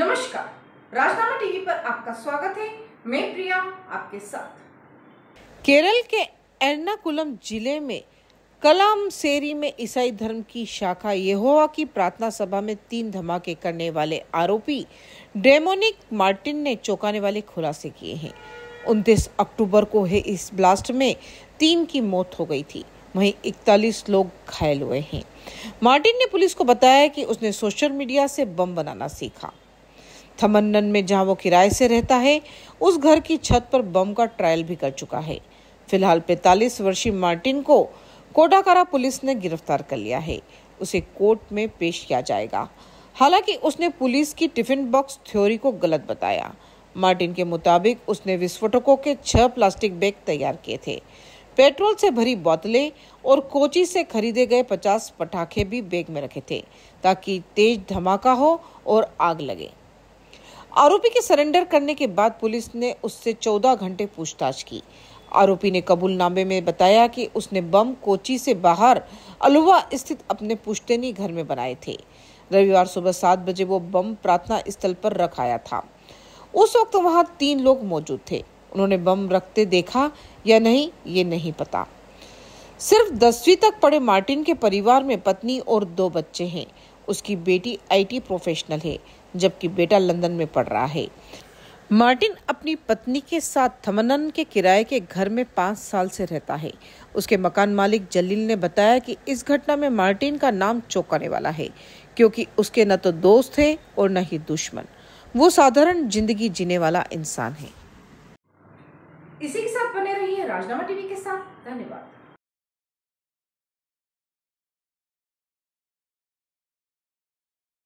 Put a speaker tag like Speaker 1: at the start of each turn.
Speaker 1: नमस्कार राजधानी टीवी पर आपका स्वागत है मैं प्रिया आपके साथ केरल के एर्नाकुलम जिले में कलाम सेरी में ईसाई धर्म की शाखा यहोवा की प्रार्थना सभा में तीन धमाके करने वाले आरोपी डेमोनिक मार्टिन ने चौंकाने वाले खुलासे किए हैं उनतीस अक्टूबर को है इस ब्लास्ट में तीन की मौत हो गई थी वहीं इकतालीस लोग घायल हुए हैं मार्टिन ने पुलिस को बताया कि उसने सोशल मीडिया से बम बनाना सीखा थमन्नन में जहां वो किराए से रहता है उस घर की छत पर बम का ट्रायल भी कर चुका है फिलहाल 45 वर्षीय मार्टिन को कोडाकारा पुलिस ने गिरफ्तार कर लिया है उसे कोर्ट में पेश किया जाएगा हालांकि उसने पुलिस की टिफिन बॉक्स थ्योरी को गलत बताया मार्टिन के मुताबिक उसने विस्फोटकों के छह प्लास्टिक बैग तैयार किए थे पेट्रोल से भरी बोतलें और कोची से खरीदे गए पचास पटाखे भी बैग में रखे थे ताकि तेज धमाका हो और आग लगे आरोपी के सरेंडर करने के बाद पुलिस ने उससे 14 घंटे पूछताछ की आरोपी ने कबूलनामे में बताया कि उसने बम कोची से बाहर अलुवा स्थित अपने पुश्तैनी घर में बनाए थे रविवार सुबह सात बजे वो बम प्रार्थना स्थल पर रखाया था उस वक्त वहां तीन लोग मौजूद थे उन्होंने बम रखते देखा या नहीं ये नहीं पता सिर्फ दसवीं तक पढ़े मार्टिन के परिवार में पत्नी और दो बच्चे हैं उसकी बेटी आईटी प्रोफेशनल है जबकि बेटा लंदन में पढ़ रहा है मार्टिन अपनी पत्नी के साथ थमनन के किराए के घर में पाँच साल से रहता है उसके मकान मालिक जलील ने बताया कि इस घटना में मार्टिन का नाम चौंकाने वाला है क्योंकि उसके न तो दोस्त है और न ही दुश्मन वो साधारण जिंदगी जीने वाला इंसान है इसी के साथ बने रहिए राजनामा टीवी के साथ धन्यवाद